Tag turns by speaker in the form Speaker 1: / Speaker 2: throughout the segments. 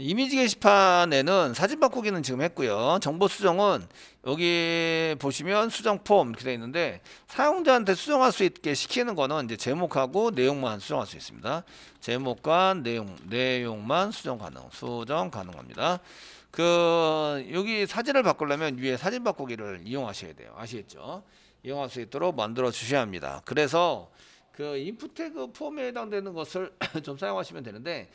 Speaker 1: 이미지 게시판에는 사진 바꾸기는 지금 했고요. 정보 수정은 여기 보시면 수정 폼 이렇게 되어 있는데 사용자한테 수정할 수 있게 시키는 거는 이제 제목하고 내용만 수정할 수 있습니다. 제목과 내용, 내용만 수정 가능, 수정 가능합니다. 그 여기 사진을 바꾸려면 위에 사진 바꾸기를 이용하셔야 돼요. 아시겠죠? 이용할 수 있도록 만들어 주셔야 합니다. 그래서 그 인풋 태그 폼에 해당되는 것을 좀 사용하시면 되는데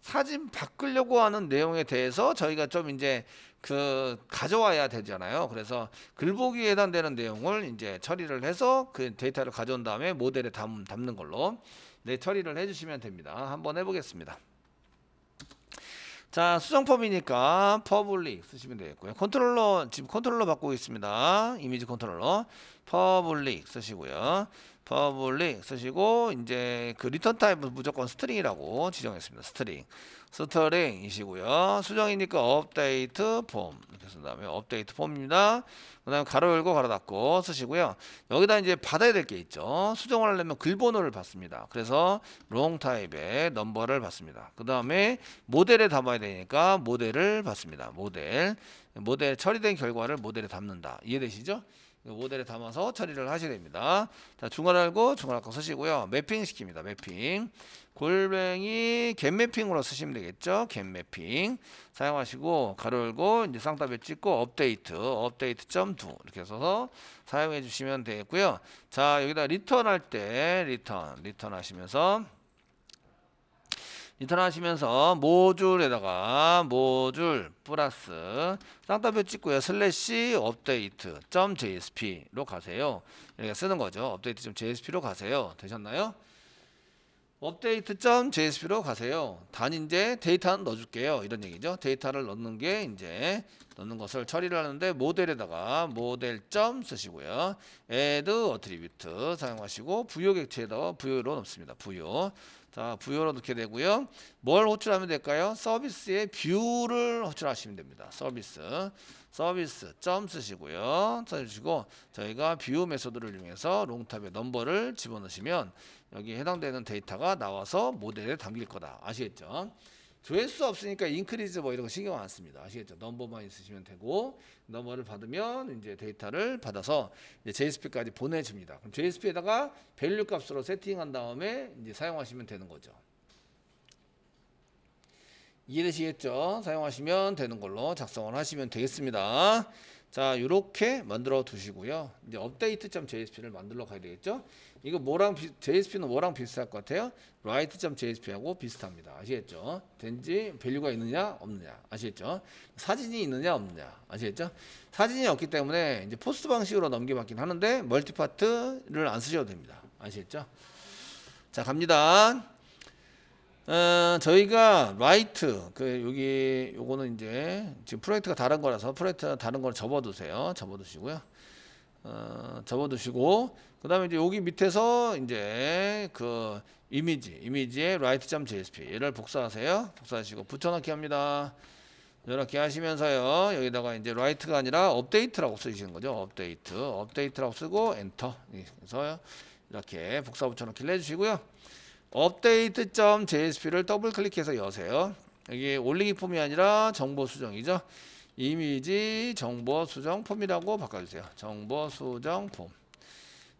Speaker 1: 사진 바꾸려고 하는 내용에 대해서 저희가 좀 이제 그 가져와야 되잖아요. 그래서 글보기에 해당되는 내용을 이제 처리를 해서 그 데이터를 가져온 다음에 모델에 담, 담는 걸로 네, 처리를 해주시면 됩니다. 한번 해보겠습니다. 자, 수정 펌이니까 퍼블릭 쓰시면 되겠고요. 컨트롤러 지금 컨트롤러 바꾸고 있습니다. 이미지 컨트롤러. 퍼블릭 쓰시고요. 퍼블릭 쓰시고 이제 그 리턴 타입은 무조건 스트링이라고 지정했습니다. 스트링. 스터링이시고요. 수정이니까 업데이트 폼 이렇게 쓴 다음에 업데이트 폼입니다. 그 다음에 가로 열고 가로 닫고 쓰시고요. 여기다 이제 받아야 될 게 있죠. 수정을 하려면 글번호를 받습니다. 그래서 롱 타입의 넘버를 받습니다. 그 다음에 모델에 담아야 되니까 모델을 받습니다. 모델 모델 처리된 결과를 모델에 담는다. 이해되시죠? 모델에 담아서 처리를 하셔야 됩니다. 자, 중괄알고 중괄알고 쓰시고요. 매핑 시킵니다. 매핑. 골뱅이 겟 매핑으로 쓰시면 되겠죠. 겟 매핑 사용하시고 가로 열고 이제 쌍따에 찍고 업데이트 업데이트 점 2. 이렇게 써서 사용해 주시면 되겠고요. 자, 여기다 리턴 할때 리턴 리턴 하시면서 인터넷 하시면서 모듈에다가 모듈 플러스 쌍따옴표 찍고요. 슬래시 업데이트 점 JSP로 가세요. 이렇게 쓰는 거죠. 업데이트 점 JSP로 가세요. 되셨나요? 업데이트 점 JSP로 가세요. 단 이제 데이터는 넣어줄게요. 이런 얘기죠. 데이터를 넣는 게 이제 넣는 것을 처리를 하는데 모델에다가 모델 점 쓰시고요. add 어트리뷰트 사용하시고 부요 객체에다가 부요로 넣습니다. 부요 자, 부여로 넣게 되고요. 뭘 호출하면 될까요? 서비스의 뷰를 호출하시면 됩니다. 서비스. 서비스 점 쓰시고요. 써주시고 저희가 뷰 메소드를 이용해서 롱탑에 넘버를 집어넣으시면 여기 해당되는 데이터가 나와서 모델에 담길 거다. 아시겠죠? 조회수 없으니까 인크리즈 뭐 이런 거 신경 안 씁니다. 아시겠죠? 넘버만 있으시면 되고 넘버를 받으면 이제 데이터를 받아서 이제 JSP까지 보내줍니다. 그럼 JSP에다가 밸류 값으로 세팅한 다음에 이제 사용하시면 되는 거죠. 이해되시겠죠? 사용하시면 되는 걸로 작성을 하시면 되겠습니다. 자, 이렇게 만들어 두시고요. 이제 업데이트.jsp를 만들러 가야 되겠죠? 이거 뭐랑 비, JSP는 뭐랑 비슷할 것 같아요? write.jsp하고 비슷합니다. 아시겠죠? 된지 밸류가 있느냐 없느냐 아시겠죠? 사진이 있느냐 없느냐 아시겠죠? 사진이 없기 때문에 이제 포스트 방식으로 넘겨받긴 하는데 멀티파트를 안 쓰셔도 됩니다. 아시겠죠? 자 갑니다. 어, 저희가 라이트 그 여기 요거는 이제 지금 프로젝트가 다른 거라서 프로젝트 다른 걸 접어두세요. 접어두시고요. 어, 접어두시고 그 다음에 이제 여기 밑에서 이제 그 이미지, 이미지에 write.jsp 얘를 복사하세요. 복사하시고 붙여넣기 합니다. 이렇게 하시면서요. 여기다가 이제 write가 아니라 업데이트라고 쓰시는 거죠. 업데이트. 업데이트라고 쓰고 엔터. 예, 그래서 이렇게 복사 붙여넣기를 해주시고요. 업데이트.jsp를 더블 클릭해서 여세요. 이게 올리기 폼이 아니라 정보 수정이죠. 이미지 정보 수정 폼이라고 바꿔주세요. 정보 수정 폼.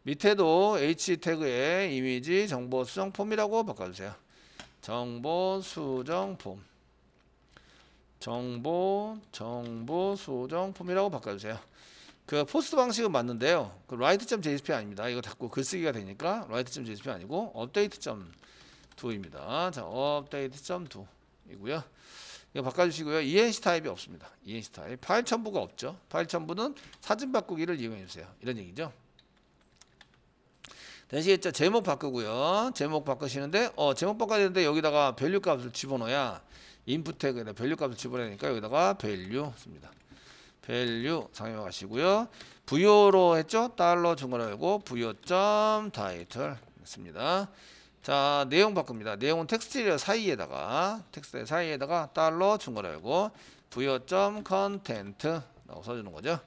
Speaker 1: 밑에도 h 태그에 이미지 정보 수정 폼이라고 바꿔주세요. 정보 수정 폼. 정보 정보 수정 폼이라고 바꿔주세요. 그 포스트 방식은 맞는데요. 그 write.jsp 아닙니다. 이거 자꾸 글쓰기가 되니까 write.jsp 아니고 u p d a t e d 입니다 자, u p d a t e d 이고요 이거 바꿔주시고요. ENC 타입이 없습니다. ENC 타입. 파일 첨부가 없죠. 파일 첨부는 사진 바꾸기를 이용해 주세요. 이런 얘기죠. 되시겠죠? 제목 바꾸고요. 제목 바꾸시는데 어 제목 바꿔야 되는데 여기다가 밸류 값을 집어넣어야 인풋 태그에다 밸류 값을 집어넣으니까 여기다가 밸류 씁니다. 밸류 상용 하시고요. 부여로 했죠? 달러 중괄호 고 부여점 타이틀 씁니다. 자 내용 바꿉니다. 내용은 텍스트 사이에다가 텍스트 사이에다가 달러 중괄호 고 부여점 컨텐트라고 써주는 거죠.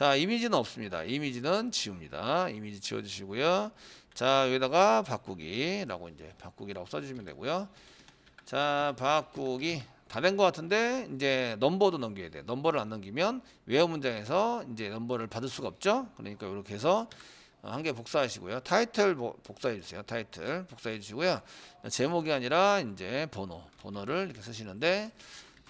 Speaker 1: 자 이미지는 없습니다. 이미지는 지웁니다. 이미지 지워주시고요. 자 여기다가 바꾸기 라고 이제 바꾸기라고 써주시면 되고요. 자 바꾸기 다 된 것 같은데 이제 넘버도 넘겨야 돼. 넘버를 안 넘기면 외어 문장에서 이제 넘버를 받을 수가 없죠. 그러니까 이렇게 해서 한 개 복사하시고요. 타이틀 복사해 주세요. 타이틀 복사해 주시고요. 제목이 아니라 이제 번호 번호를 이렇게 쓰시는데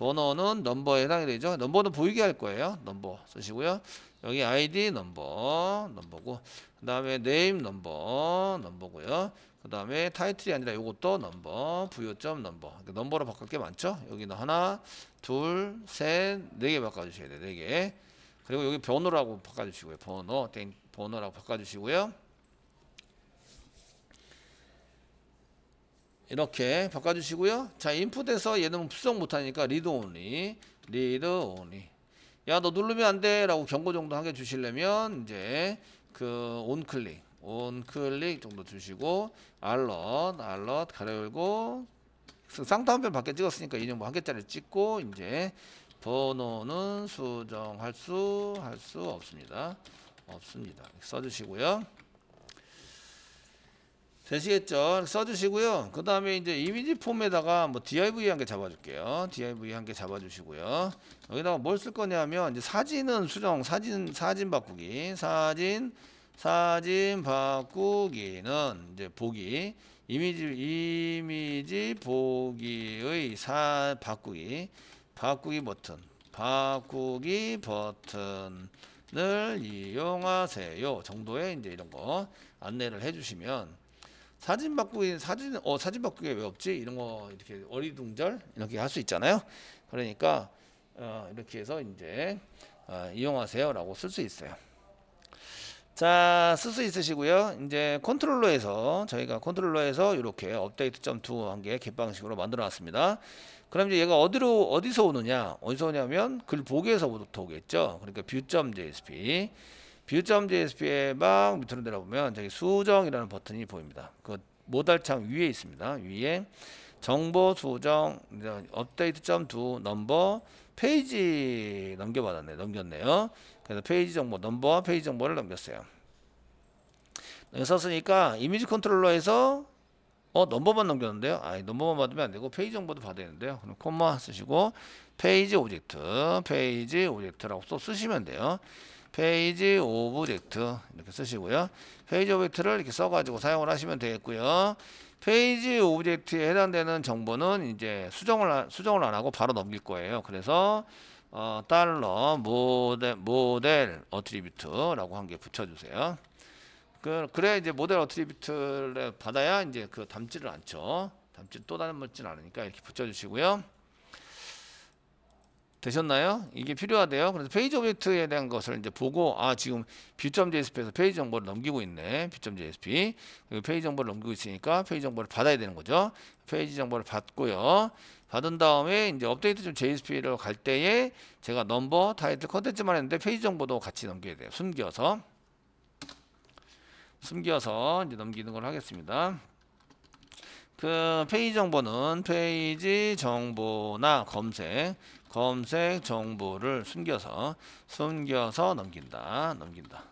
Speaker 1: 번호는 넘버에 해당이 되죠. 넘버는 보이게 할 거예요. 넘버 쓰시고요. 여기 아이디 넘버 넘버고 그 다음에 네임 넘버 넘버고요. 그 다음에 타이틀이 아니라 이것도 넘버 부요점 넘버 그러니까 넘버로 바꿀 게 많죠. 여기는 하나 둘셋네 개 바꿔주셔야 돼요. 네개 그리고 여기 번호라고 바꿔주시고요. 번호 땡 번호라고 바꿔주시고요. 이렇게 바꿔주시고요. 자, 인풋에서 얘는 수정 못하니까 리드 온리, 리드 온리. 야, 너 누르면 안 돼. 라고 경고 정도 한 개 주시려면, 이제, 그, 온 클릭, 온 클릭 정도 주시고, 알럿, 알럿, 가려 열고, 쌍따옴표 밖에 찍었으니까 인형 뭐한 개짜리 찍고, 이제, 번호는 수정할 수, 할 수 없습니다. 없습니다. 써주시고요. 되시겠죠? 써주시고요. 그 다음에 이제 이미지 폼에다가 뭐 div 한 개 잡아줄게요. div 한 개 잡아주시고요. 여기다가 뭘 쓸 거냐면 이제 사진은 수정, 사진 사진 바꾸기, 사진 사진 바꾸기는 이제 보기, 이미지 이미지 보기의 사 바꾸기, 바꾸기 버튼, 바꾸기 버튼. 을 이용하세요 정도의 이제 이런 거 안내를 해주시면 사진 바꾸기 사진 어 사진 바꾸기 왜 없지 이런 거 이렇게 어리둥절 이렇게 할 수 있잖아요. 그러니까 어, 이렇게 해서 이제 어, 이용하세요라고 쓸 수 있어요. 자, 쓸 수 있으시고요. 이제 컨트롤러에서 저희가 컨트롤러에서 이렇게 업데이트 점투 한개개방식으로 만들어 놨습니다. 그럼 이제 얘가 어디로 어디서 오느냐? 어디서 오냐면 글 보기에서부터 오겠죠. 그러니까 뷰.jsp 뷰점 JSP에 막 밑으로 내려보면 저기 수정이라는 버튼이 보입니다. 그 모달창 위에 있습니다. 위에 정보 수정 업데이트 점두 넘버 페이지 넘겨받았네 넘겼네요. 그래서 페이지 정보 넘버와 페이지 정보를 넘겼어요. 넘었으니까 이미지 컨트롤러에서 어 넘버만 넘겼는데요. 아니 넘버만 받으면 안 되고 페이지 정보도 받아야 되는데요. 그럼 콤마 쓰시고 페이지 오젝트 브 페이지 오젝트라고 브또 쓰시면 돼요. 페이지 오브젝트 이렇게 쓰시고요. 페이지 오브젝트를 이렇게 써가지고 사용을 하시면 되겠고요. 페이지 오브젝트에 해당되는 정보는 이제 수정을 수정을 안 하고 바로 넘길 거예요. 그래서 어, 달러 모델 모델 어트리뷰트라고 한 개 붙여주세요. 그 그래 이제 모델 어트리뷰트를 받아야 이제 그 담지를 않죠. 담지 또 담지 않으니까 이렇게 붙여주시고요. 되셨나요? 이게 필요하대요. 그래서 페이지 오브젝트에 대한 것을 이제 보고 아 지금 뷰 JSP에서 페이지 정보를 넘기고 있네. 뷰 JSP 페이지 정보를 넘기고 있으니까 페이지 정보를 받아야 되는 거죠. 페이지 정보를 받고요. 받은 다음에 이제 업데이트 좀 JSP로 갈 때에 제가 넘버, 타이틀, 컨텐츠만 했는데 페이지 정보도 같이 넘겨야 돼요. 숨겨서 숨겨서 이제 넘기는 걸 하겠습니다. 그 페이지 정보는 페이지 정보나 검색 검색 정보를 숨겨서 숨겨서 넘긴다 넘긴다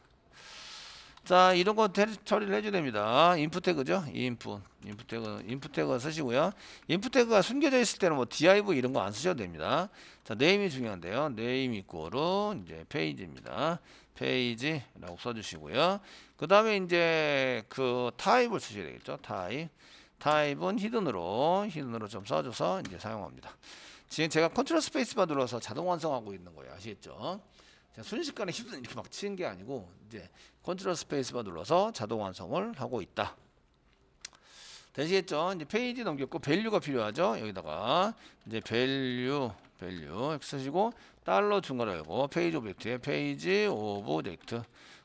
Speaker 1: 자 이런 거 처리를 해줘야 됩니다 인풋 태그죠 인풋 인풋 태그 인풋 태그 쓰시고요 인풋 태그가 숨겨져 있을 때는 뭐 div 이런 거 안 쓰셔도 됩니다 자 네임이 중요한데요 네임 이꼬로 이제 페이지입니다 페이지라고 써주시고요 그 다음에 이제 그 타입을 쓰셔야 되겠죠 타입 타입은 히든으로 히든으로 좀 써줘서 이제 사용합니다 지금 제가 컨트롤 스페이스바 눌러서 자동 완성하고 있는 거예요. 아시겠죠? 순식간에 힙슨 이렇게 막 치는 게 아니고 이제 컨트롤 스페이스바 눌러서 자동 완성을 하고 있다. 되시겠죠? 이제 페이지 넘겼고 밸류가 필요하죠. 여기다가 이제 밸류 밸류 이렇게 쓰시고 달러 중괄 열고 페이지 오브젝트에 페이지 오브젝트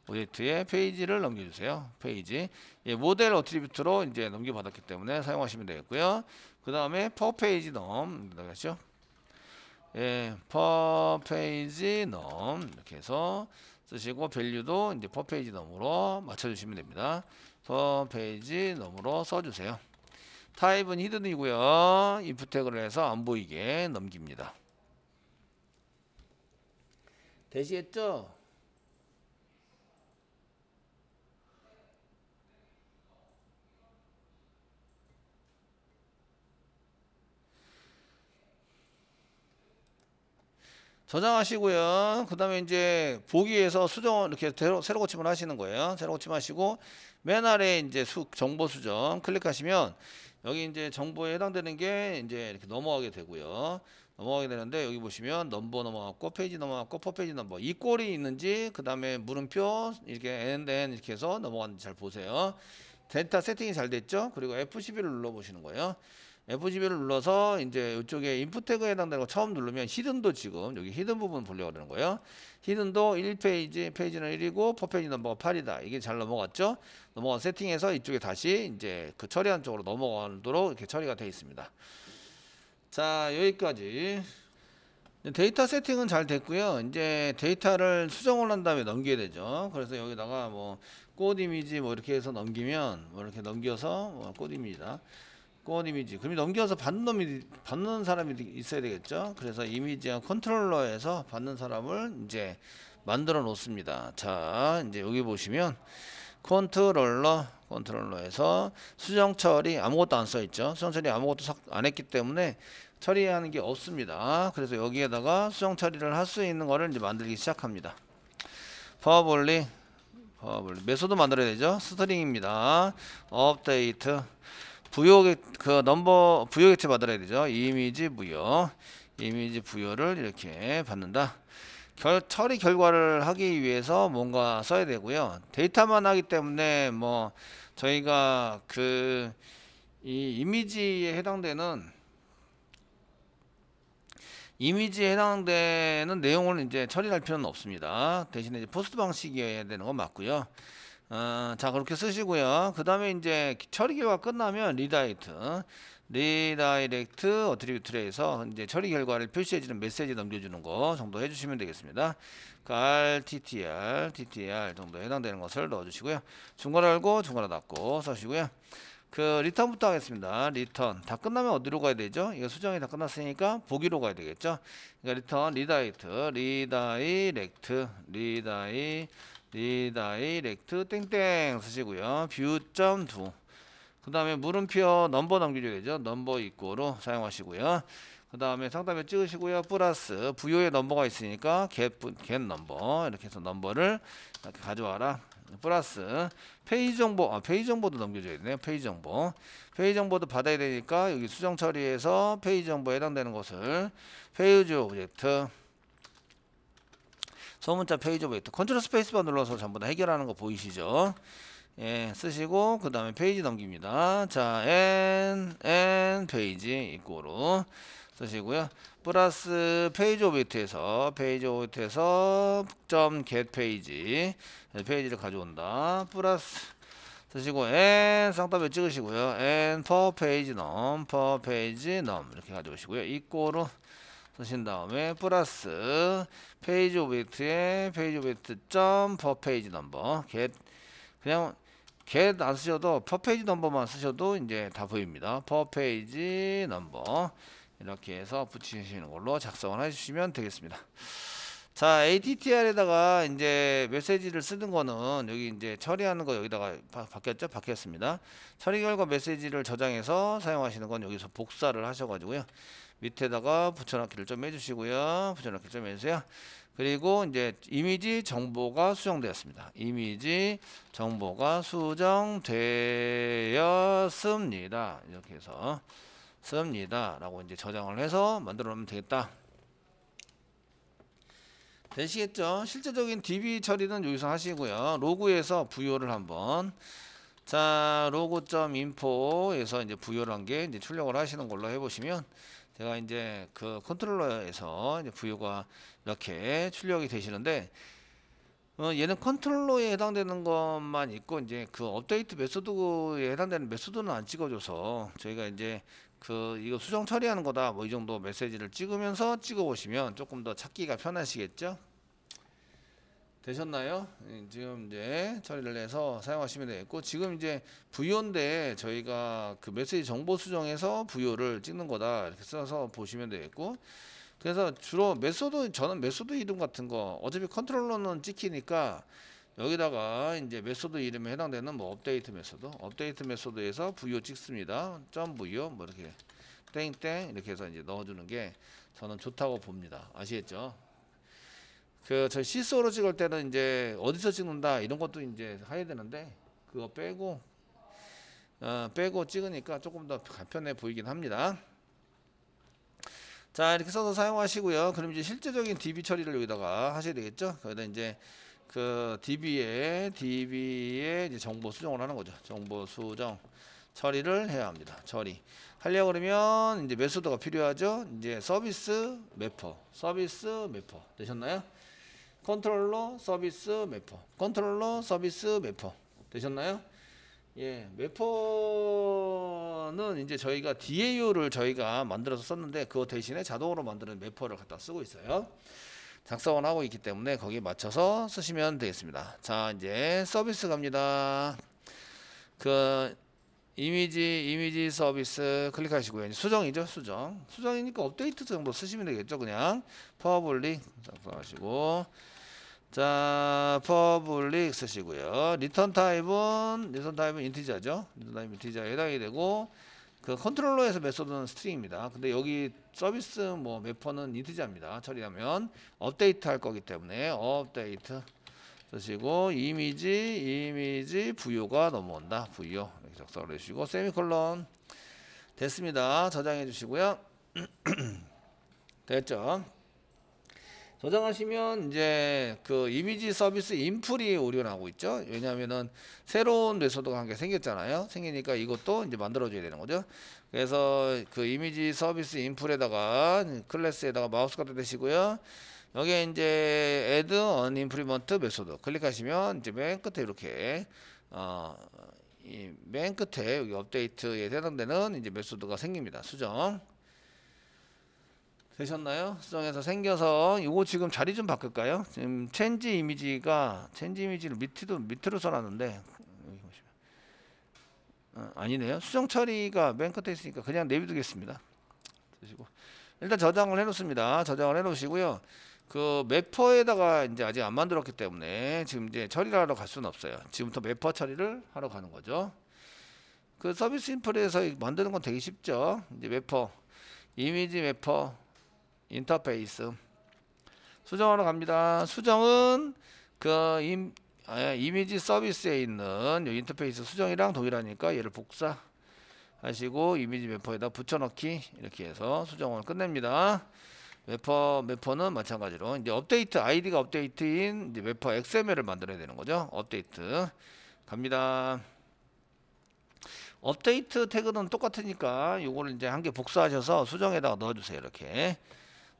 Speaker 1: 오젝트에 페이지를 넘겨주세요. 페이지 예, 모델 어트리뷰트로 이제 넘겨받았기 때문에 사용하시면 되겠고요. 그 다음에 퍼페이지 넘 넘어가죠. 예, per page 넘 이렇게 해서 쓰시고 밸류도 이제 per page 넘으로 맞춰주시면 됩니다. per page 넘으로 써주세요. 타입은 히든이고요. 인풋 태그를 해서 안 보이게 넘깁니다. 되시겠죠? 저장하시고요. 그 다음에 이제 보기에서 수정 이렇게 새로, 새로 고침을 하시는 거예요. 새로 고침하시고 맨 아래 이제 수, 정보 수정 클릭하시면 여기 이제 정보에 해당되는 게 이제 이렇게 넘어가게 되고요. 넘어가게 되는데 여기 보시면 넘버 넘어갔고 페이지 넘어갔고 퍼페이지 넘버 이 꼴이 있는지 그 다음에 물음표 이렇게 n n 이렇게 해서 넘어갔는지 잘 보세요. 데이터 세팅이 잘 됐죠? 그리고 F11을 눌러보시는 거예요. F11을 눌러서 이제 이쪽에 인풋 태그에 해당되는 거 처음 누르면 히든도 지금 여기 히든 부분 보려고 그는 거예요. 히든도 1페이지 페이지는 1이고 퍼페이지 넘버가 8이다. 이게 잘 넘어갔죠? 넘어간 세팅에서 이쪽에 다시 이제 그 처리한 쪽으로 넘어가도록 이렇게 처리가 되어 있습니다. 자 여기까지 데이터 세팅은 잘 됐고요. 이제 데이터를 수정을 한 다음에 넘겨야 되죠. 그래서 여기다가 뭐 꽃 이미지 뭐 이렇게 해서 넘기면 뭐 이렇게 넘겨서 뭐꽃 이미지다. 꽃 이미지 그럼 넘겨서 받는 놈이 받는 사람이 있어야 되겠죠 그래서 이미지와 컨트롤러에서 받는 사람을 이제 만들어 놓습니다 자 이제 여기 보시면 컨트롤러 컨트롤러에서 수정 처리 아무것도 안 써있죠 수정 처리 아무것도 안 했기 때문에 처리하는 게 없습니다 그래서 여기에다가 수정 처리를 할 수 있는 거를 이제 만들기 시작합니다 파워볼링 파워볼링 메소드 만들어야 되죠 스트링입니다 업데이트 부여계그 넘버 부여계체 받으라 이죠 이미지 부요 이미지 부여를 이렇게 받는다. 결, 처리 결과를 하기 위해서 뭔가 써야 되고요. 데이터만 하기 때문에 뭐 저희가 그 이 이미지에 해당되는 이미지에 해당되는 내용을 이제 처리할 필요는 없습니다. 대신에 이제 포스트 방식이어야 되는 건 맞고요. 어, 자 그렇게 쓰시고요. 그 다음에 이제 처리기가 끝나면 리다이트 리다이렉트 어트리뷰트에서 이제 처리 결과를 표시해주는 메시지 넘겨주는 거 정도 해주시면 되겠습니다. RTTR, TTR 정도 해당되는 것을 넣어주시고요. 중괄 알고 중괄 닫고 써시고요. 그 리턴부터 하겠습니다. 리턴 다 끝나면 어디로 가야 되죠? 이거 수정이 다 끝났으니까 보기로 가야 되겠죠. 그러니까 리턴 리다이트, 리다이렉트, 리다이 리다이렉트 네 땡땡 쓰시고요. 뷰점 2. 그 다음에 물음표 넘버 넘겨줘야 되죠. 넘버 입고로 사용하시고요. 그 다음에 상단에 찍으시고요. 플러스 부여의 넘버가 있으니까 get, get 넘버 이렇게 해서 넘버를 이렇게 가져와라. 플러스 페이지 정보, 아, 페이지 정보도 넘겨줘야 되네요. 페이지 정보. 페이지 정보도 받아야 되니까 여기 수정 처리해서 페이지 정보에 해당되는 것을 페이지 오브젝트 소문자 페이지 오브젝트 컨트롤 스페이스바 눌러서 전부 다 해결하는 거 보이시죠? 예, 쓰시고 그 다음에 페이지 넘깁니다. 자, n n 페이지 이꼬로 쓰시고요. 플러스 페이지 오브젝트에서 페이지 오브젝트에서 점 get 페이지 페이지를 가져온다. 플러스 쓰시고 n 쌍따을 찍으시고요. n per 페이지 넘 per 페이지 넘 이렇게 가져오시고요. 이꼬로 쓰신 다음에 플러스 페이지 오브젝트에 페이지 오브젝트 점 퍼 페이지 넘버 get 그냥 get 안 쓰셔도 퍼 페이지 넘버만 쓰셔도 이제 다 보입니다. 퍼 페이지 넘버 이렇게 해서 붙이시는 걸로 작성을 해주시면 되겠습니다. 자, ATTR에다가 이제 메시지를 쓰는 거는 여기 이제 처리하는 거 여기다가 바, 뀌었죠 바뀌었습니다. 처리 결과 메시지를 저장해서 사용하시는 건 여기서 복사를 하셔가지고요. 밑에다가 붙여넣기를 좀 해주시고요. 붙여넣기좀 해주세요. 그리고 이제 이미지 정보가 수정되었습니다. 이미지 정보가 수정되었습니다. 이렇게 해서 씁니다. 라고 이제 저장을 해서 만들어 놓으면 되겠다. 되시겠죠? 실제적인 DB 처리는 여기서 하시고요. 로그에서 부여를 한번 자로그점인포에서 이제 부여한 게 이제 출력을 하시는 걸로 해보시면 제가 이제 그 컨트롤러에서 이제 부유가 이렇게 출력이 되시는데 어, 얘는 컨트롤러에 해당되는 것만 있고 이제 그 업데이트 메소드에 해당되는 메소드는 안 찍어줘서 저희가 이제 그 이거 수정 처리하는 거다 뭐 이 정도 메시지를 찍으면서 찍어 보시면 조금 더 찾기가 편하시겠죠 되셨나요? 예, 지금 이제 처리를 해서 사용하시면 되겠고 지금 이제 부요인데 저희가 그 메시지 정보 수정에서 부요를 찍는 거다 이렇게 써서 보시면 되겠고 그래서 주로 메소드 저는 메소드 이름 같은 거 어차피 컨트롤러는 찍히니까 여기다가 이제 메소드 이름에 해당되는 뭐 업데이트 메소드 업데이트 메소드에서 부요 찍습니다 점 부요 뭐 이렇게 땡땡 이렇게 해서 이제 넣어주는 게 저는 좋다고 봅니다 아시겠죠 그 저희 시스로 찍을 때는 이제 어디서 찍는다 이런 것도 이제 해야 되는데 그거 빼고 어, 빼고 찍으니까 조금 더 간편해 보이긴 합니다. 자 이렇게 써서 사용하시고요. 그럼 이제 실제적인 DB 처리를 여기다가 하셔야 되겠죠. 거기다 이제 그 DB에 DB에 이제 정보 수정을 하는 거죠. 정보 수정 처리를 해야 합니다. 처리 하려고 그러면 이제 메소드가 필요하죠. 이제 서비스 매퍼 서비스 매퍼 되셨나요? 컨트롤러 서비스 매퍼 컨트롤러 서비스 매퍼 되셨나요? 예, 매퍼는 이제 저희가 DAU를 저희가 만들어서 썼는데 그거 대신에 자동으로 만드는 매퍼를 갖다 쓰고 있어요. 작성을 하고 있기 때문에 거기에 맞춰서 쓰시면 되겠습니다. 자, 이제 서비스 갑니다. 그 이미지 이미지 서비스 클릭하시고요. 수정이죠, 수정. 수정이니까 업데이트 정도 쓰시면 되겠죠, 그냥. 퍼블릭 작성하시고 자, 퍼블릭 쓰시고요. 리턴 타입은 리턴 타입은 인티자죠 리턴 타입 인티자에 해당이 되고 그 컨트롤러에서 메소드는 스트링입니다. 근데 여기 서비스 뭐메퍼는인티자입니다 처리하면 업데이트 할 거기 때문에 업데이트 쓰시고 이미지 이미지 부여가 넘어온다. 부여 이렇게 적성을 해주시고 세미콜론 됐습니다. 저장해 주시고요. 됐죠. 저장하시면 이제 그 이미지 서비스 인풀이 오류나고 있죠. 왜냐하면은 새로운 메소드가 한 개 생겼잖아요. 생기니까 이것도 이제 만들어줘야 되는 거죠. 그래서 그 이미지 서비스 인풀에다가 클래스에다가 마우스 갖다 대시고요. 여기에 이제 add an implement 메소드 클릭하시면 이제 맨 끝에 이렇게 어, 맨 끝에 여기 업데이트에 해당되는 이제 메소드가 생깁니다. 수정. 되셨나요? 수정해서 생겨서 이거 지금 자리 좀 바꿀까요? 지금 체인지 이미지가 체인지 이미지를 밑으로 밑으로 써놨는데 여기 보시면 아, 아니네요. 수정 처리가 맨 끝에 있으니까 그냥 내비두겠습니다. 드시고 일단 저장을 해놓습니다. 저장을 해놓으시고요. 그 매퍼에다가 이제 아직 안 만들었기 때문에 지금 이제 처리를 하러 갈 수는 없어요. 지금부터 매퍼 처리를 하러 가는 거죠. 그 서비스 인플에서 만드는 건 되게 쉽죠. 이제 매퍼 이미지 매퍼 인터페이스 수정하러 갑니다. 수정은 그 임, 예, 이미지 서비스에 있는 요 인터페이스 수정이랑 동일하니까 얘를 복사 하시고 이미지 매퍼에다 붙여넣기 이렇게 해서 수정을 끝냅니다. 매퍼 매퍼는 마찬가지로 이제 업데이트 아이디가 업데이트인 이제 매퍼 XML을 만들어야 되는 거죠. 업데이트 갑니다. 업데이트 태그는 똑같으니까 이거를 이제 한 개 복사하셔서 수정에다가 넣어주세요. 이렇게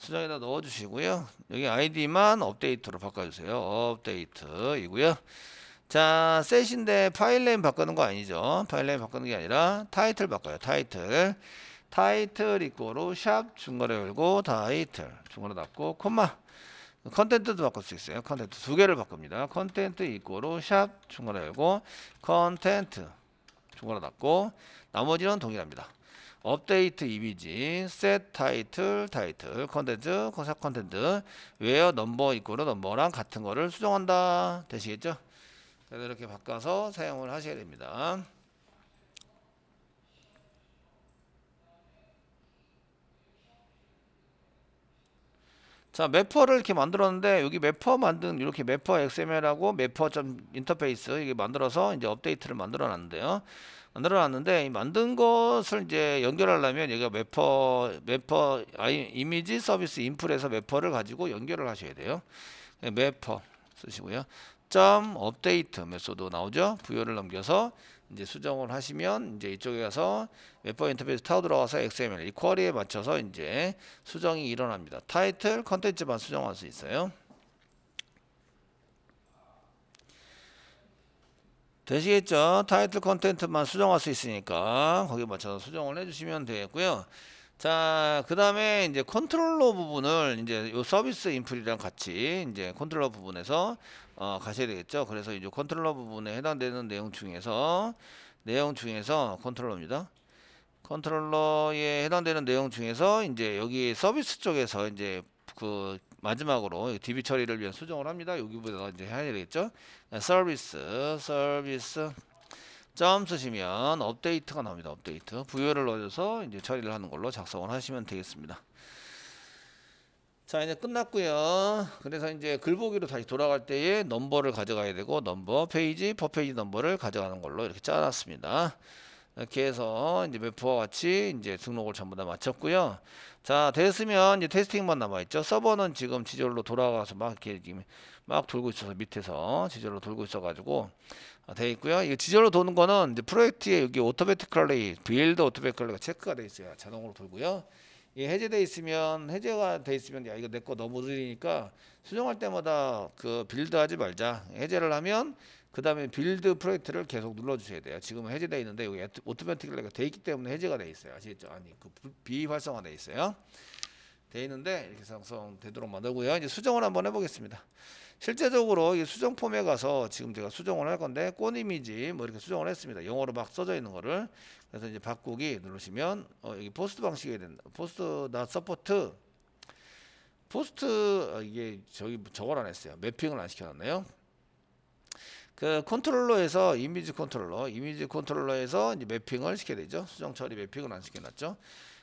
Speaker 1: 수정에다 넣어주시고요. 여기 아이디만 업데이트로 바꿔주세요. 업데이트이고요. 자, 셋인데 파일네임 바꾸는 거 아니죠. 파일네임 바꾸는 게 아니라 타이틀 바꿔요. 타이틀. 타이틀 이꼬로 샵 중괄호 열고 타이틀 중괄호 닫고 콤마 컨텐트도 바꿀 수 있어요. 컨텐트두 개를 바꿉니다. 컨텐트 이꼬로 샵 중괄호 열고 컨텐트 중괄호 닫고 나머지는 동일합니다. 업데이트 이미지, 셋 타이틀, 타이틀, 컨텐츠, 컨셉 컨텐츠, 웨어 넘버 이꼴로 넘버랑 같은 거를 수정한다. 되시겠죠? 그래서 이렇게 바꿔서 사용을 하셔야 됩니다. 자, 매퍼를 이렇게 만들었는데 여기 매퍼 만든 이렇게 매퍼 XML하고 매퍼 점 인터페이스 이게 만들어서 이제 업데이트를 만들어 놨는데요. 만들어놨는데 만든 것을 이제 연결하려면 여기가 매퍼 매퍼 아이, 이미지 서비스 인풀에서 매퍼를 가지고 연결을 하셔야 돼요. 네, 매퍼 쓰시고요. 점 업데이트 메소드 나오죠. 부여를 넘겨서 이제 수정을 하시면 이제 이쪽에 가서 웹퍼 인터페이스 타고 들어가서 XML 이 쿼리에 맞춰서 이제 수정이 일어납니다. 타이틀 컨텐츠만 수정할 수 있어요. 되시겠죠? 타이틀 컨텐트만 수정할 수 있으니까 거기에 맞춰서 뭐 수정을 해주시면 되겠고요. 자, 그 다음에 이제 컨트롤러 부분을 이제 요 서비스 인풀이랑 같이 이제 컨트롤러 부분에서 어, 가셔야 되겠죠. 그래서 이제 컨트롤러 부분에 해당되는 내용 중에서 내용 중에서 컨트롤러입니다. 컨트롤러에 해당되는 내용 중에서 이제 여기 서비스 쪽에서 이제 그 마지막으로 DB 처리를 위한 수정을 합니다. 여기보다 이제 해야 되겠죠? 서비스, 서비스. 점 쓰시면 업데이트가 나옵니다. 업데이트. 부여를 넣어줘서 이제 처리를 하는 걸로 작성을 하시면 되겠습니다. 자 이제 끝났고요 그래서 이제 글보기로 다시 돌아갈 때에 넘버를 가져가야 되고 넘버 페이지 퍼 페이지 넘버를 가져가는 걸로 이렇게 짜놨습니다 이렇게 해서 이제 몇 부와 같이 이제 등록을 전부 다 마쳤고요 자 됐으면 이제 테스팅만 남아있죠 서버는 지금 지절로 돌아가서 막 이렇게 지금 막 돌고 있어서 밑에서 지절로 돌고 있어 가지고 아, 돼 있고요 이 지절로 도는 거는 이제 프로젝트에 여기 오토매틱컬리 빌드 오토매틱컬리가 체크가 돼 있어요 자동으로 돌고요 이 해제돼 있으면 해제가 돼 있으면 야 이거 내 거 너무 느리니까 수정할 때마다 그 빌드 하지 말자 해제를 하면 그 다음에 빌드 프로젝트를 계속 눌러주셔야 돼요. 지금 해제되어 있는데 여기 오토매틱리가 되어 있기 때문에 해제가 되어 있어요. 아시겠죠? 아니 그 비활성화 되어 있어요. 되어 있는데 이렇게 상성되도록 만들고요. 이제 수정을 한번 해보겠습니다. 실제적으로 이 수정 폼에 가서 지금 제가 수정을 할 건데 꽃 이미지 뭐 이렇게 수정을 했습니다. 영어로 막 써져 있는 거를 그래서 이제 바꾸기 누르시면 어 여기 포스트 방식이 된다. 포스트 나 서포트 포스트 어, 이게 저기 저걸 안 했어요. 매핑을 안 시켜놨네요. 그 컨트롤러에서 이미지 컨트롤러, 이미지 컨트롤러에서 이제 매핑을 시켜야 되죠. 수정 처리 매핑을 안 시켜놨죠.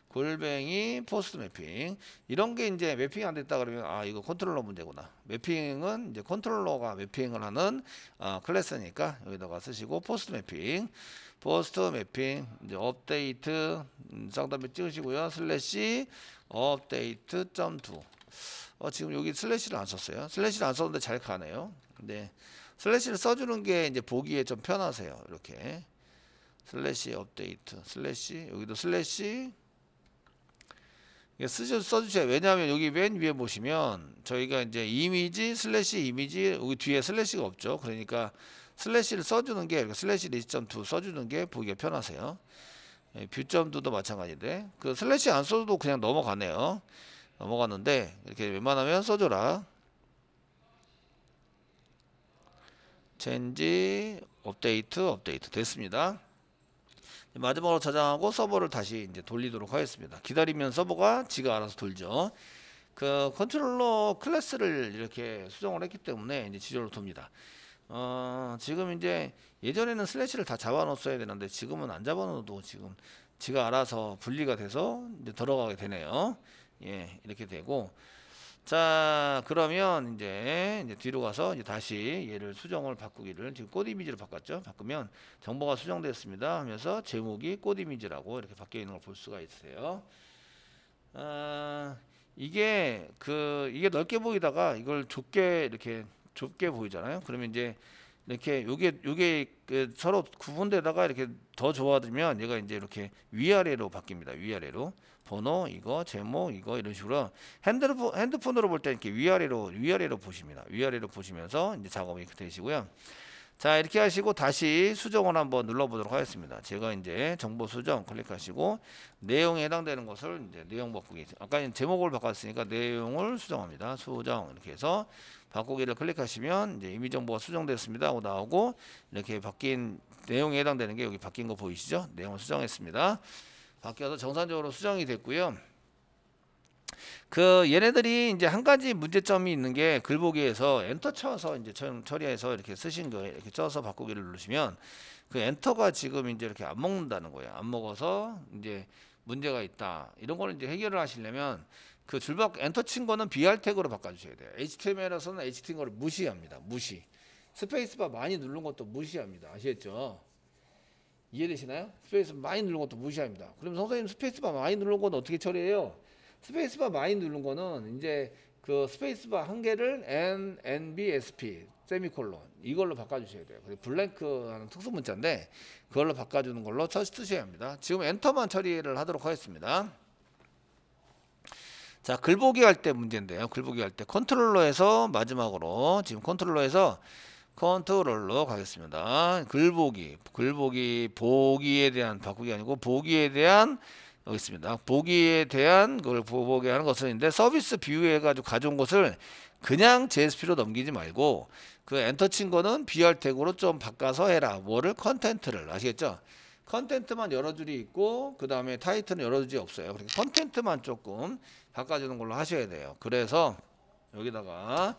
Speaker 1: 골뱅이 포스트 매핑 이런 게 이제 매핑이 안 됐다 그러면 아 이거 컨트롤러 문제구나 매핑은 이제 컨트롤러가 매핑을 하는 어, 클래스니까 여기다가 쓰시고 포스트 매핑 포스트 매핑 이제 업데이트 음, 쌍담에 찍으시고요 슬래시 업데이트 점투 어, 지금 여기 슬래시를 안 썼어요 슬래시를 안 썼는데 잘 가네요 네 슬래시를 써주는 게 이제 보기에 좀 편하세요. 이렇게 슬래시 업데이트 슬래시 여기도 슬래시 쓰셔 써주세요 왜냐하면 여기 맨 위에 보시면 저희가 이제 이미지 슬래시 이미지 여기 뒤에 슬래시가 없죠. 그러니까 슬래시를 써주는 게 그러니까 슬래시 리스트.2 써주는 게 보기가 편하세요. 예, 뷰점도도 마찬가지인데 그 슬래시 안 써도 그냥 넘어가네요. 넘어갔는데 이렇게 웬만하면 써줘라. 체인지 업데이트 업데이트 됐습니다. 마지막으로 저장하고 서버를 다시 이제 돌리도록 하겠습니다. 기다리면 서버가 지가 알아서 돌죠. 그 컨트롤러 클래스를 이렇게 수정을 했기 때문에 이제 지저로 돕니다. 어, 지금 이제 예전에는 슬래시를 다 잡아놓았어야 되는데 지금은 안 잡아놓어도 지금 지가 알아서 분리가 돼서 이제 들어가게 되네요. 예, 이렇게 되고 자, 그러면 이제, 이제 뒤로 가서 이제 다시 얘를 수정을 바꾸기를 지금 꽃 이미지로 바꿨죠. 바꾸면 정보가 수정되었습니다 하면서 제목이 꽃 이미지라고 이렇게 바뀌어 있는 걸 볼 수가 있으세요 아, 이게 그 이게 넓게 보이다가 이걸 좁게 이렇게 좁게 보이잖아요. 그러면 이제 이렇게 요게 요게 그 서로 구분되다가 이렇게 더 좋아지면 얘가 이제 이렇게 위아래로 바뀝니다. 위아래로 번호 이거 제목 이거 이런 식으로 핸드폰 핸드폰으로 볼 때 이렇게 위아래로 위아래로 보십니다. 위아래로 보시면서 이제 작업이 되시고요. 자 이렇게 하시고 다시 수정을 한번 눌러보도록 하겠습니다. 제가 이제 정보 수정 클릭하시고 내용에 해당되는 것을 이제 내용 바꾸기 아까 제목을 바꿨으니까 내용을 수정합니다. 수정 이렇게 해서 바꾸기를 클릭하시면 이제 이미 정보가 수정됐습니다 하고 나오고 이렇게 바뀐 내용에 해당되는 게 여기 바뀐 거 보이시죠? 내용을 수정했습니다. 바뀌어서 정상적으로 수정이 됐고요. 그 얘네들이 이제 한 가지 문제점이 있는 게 글보기에서 엔터 쳐서 이제 처리해서 이렇게 쓰신 거 이렇게 쳐서 바꾸기를 누르시면 그 엔터가 지금 이제 이렇게 안 먹는다는 거예요. 안 먹어서 이제 문제가 있다. 이런 거는 이제 해결을 하시려면 그 줄박 엔터 친 거는 BR 태그로 바꿔주셔야 돼요. HTML에서는 HTML 거를 무시합니다. 무시. 스페이스바 많이 누른 것도 무시합니다. 아시겠죠? 이해되시나요? 스페이스 많이 누른 것도 무시합니다. 그럼 선생님 스페이스바 많이 누른 건 어떻게 처리해요? 스페이스바 많이 누른 거는 이제 그 스페이스바 한 개를 N, NBSP, 세미콜론 이걸로 바꿔주셔야 돼요. 그리고 블랭크하는 특수 문자인데 그걸로 바꿔주는 걸로 처시트셔야 합니다. 지금 엔터만 처리를 하도록 하겠습니다. 자 글보기 할 때 문제인데요. 글보기 할 때 컨트롤러에서 마지막으로 지금 컨트롤러에서 컨트롤러 가겠습니다. 글보기, 글보기, 보기에 대한 바꾸기 아니고 보기에 대한 여기 있습니다. 보기에 대한 걸 보게 하는 것은 인데 서비스 비유해 가지고 가져온 것을 그냥 JSP로 넘기지 말고 그 엔터 친 거는 BR 태그로 좀 바꿔서 해라. 뭐를 컨텐트를 아시겠죠? 컨텐트만 여러 줄이 있고 그 다음에 타이틀은 여러 줄이 없어요. 그러니까 컨텐트만 조금 바꿔주는 걸로 하셔야 돼요. 그래서 여기다가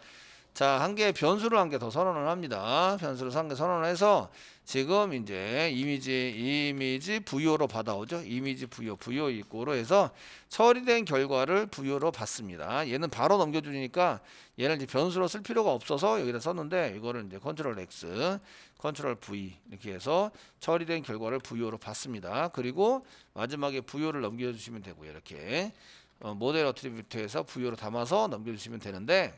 Speaker 1: 자, 한 개의 변수를 한 개 더 선언을 합니다. 변수를 한 개 선언을 해서 지금 이제 이미지, 이미지 부여로 받아오죠. 이미지 부여, 부여 입고로 해서 처리된 결과를 부여로 받습니다. 얘는 바로 넘겨주니까 얘는 이제 변수로 쓸 필요가 없어서 여기다 썼는데 이거를 이제 컨트롤 X, 컨트롤 V 이렇게 해서 처리된 결과를 부여로 받습니다. 그리고 마지막에 부여를 넘겨주시면 되고요. 이렇게 어, 모델 어트리뷰트에서 부여로 담아서 넘겨주시면 되는데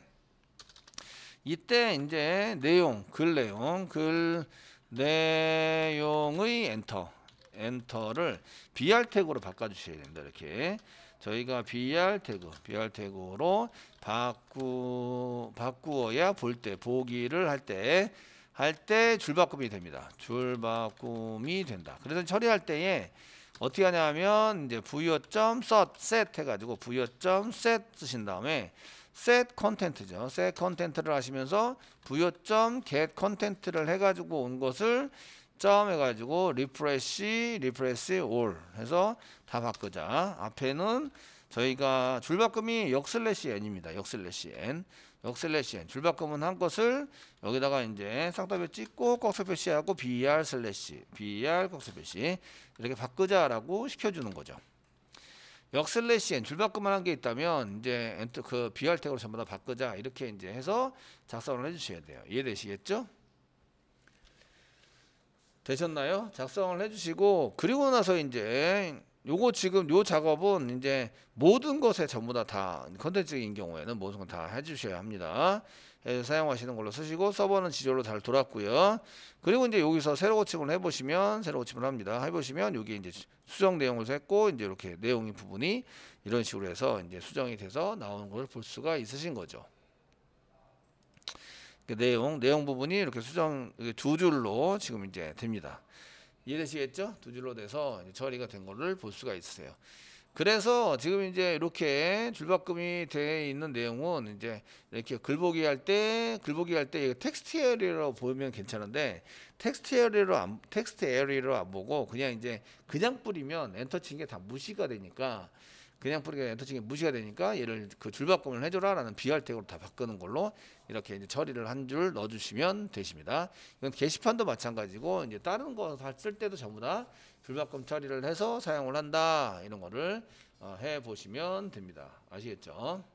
Speaker 1: 이때 이제 내용, 글 내용, 글 내용의 엔터, 엔터를 BR 태그로 바꿔주셔야 됩니다. 이렇게 저희가 BR 태그, BR 태그로 바꾸 바꾸어야 볼 때 보기를 할 때 할 때 줄바꿈이 됩니다. 줄바꿈이 된다. 그래서 처리할 때에 어떻게 하냐면 이제 부여 점 set 해가지고 부여 점 set 쓰신 다음에 set 컨텐트죠. set 컨텐트를 하시면서 부여점 get 컨텐트를 해가지고 온 것을 점 해가지고 refresh, refresh all 해서 다 바꾸자. 앞에는 저희가 줄바꿈이 역슬래시 n입니다. 역슬래시 n. 역슬래시 n. 줄바꿈은 한 것을 여기다가 이제 쌍따표 찍고 꺽쇠 표시하고 b r 슬래시 b r 꺽쇠 표시 이렇게 바꾸자라고 시켜주는 거죠. 역슬래시엔 줄바꿈만 한게 있다면 이제 엔터그 BR 태그로 전부 다 바꾸자 이렇게 이제 해서 작성을 해주셔야 돼요. 이해되시겠죠? 되셨나요? 작성을 해주시고 그리고 나서 이제 요거 지금 요 작업은 이제 모든 것에 전부 다 다 컨텐츠인 경우에는 모든 건다 해주셔야 합니다. 예, 사용하시는 걸로 쓰시고 서버는 지절로 잘 돌았고요. 그리고 이제 여기서 새로 고침을 해보시면 새로 고침을 합니다. 해보시면 여기 이제 수정 내용을 했고 이제 이렇게 내용이 부분이 이런 식으로 해서 이제 수정이 돼서 나오는 걸 볼 수가 있으신 거죠. 그 내용 내용 부분이 이렇게 수정 두 줄로 지금 이제 됩니다. 이해되시겠죠? 두 줄로 돼서 처리가 된 거를 볼 수가 있으세요. 그래서 지금 이제 이렇게 줄바꿈이 되어 있는 내용은 이제 이렇게 글보기 할 때 글보기 할 때 텍스트 에리로 보면 괜찮은데 텍스트 에리로 안 텍스트 에리로 안 보고 그냥 이제 그냥 뿌리면 엔터 친 게 다 무시가 되니까 그냥 뿌리게 엔터 치게 무시가 되니까 얘를 그 줄바꿈을 해줘라라는 비할 텍으로다 바꾸는 걸로 이렇게 이제 처리를 한 줄 넣어주시면 되십니다. 이건 게시판도 마찬가지고 이제 다른 거쓸 때도 전부 다 불바꿈 처리를 해서 사용을 한다 이런 거를 어, 해 보시면 됩니다. 아시겠죠?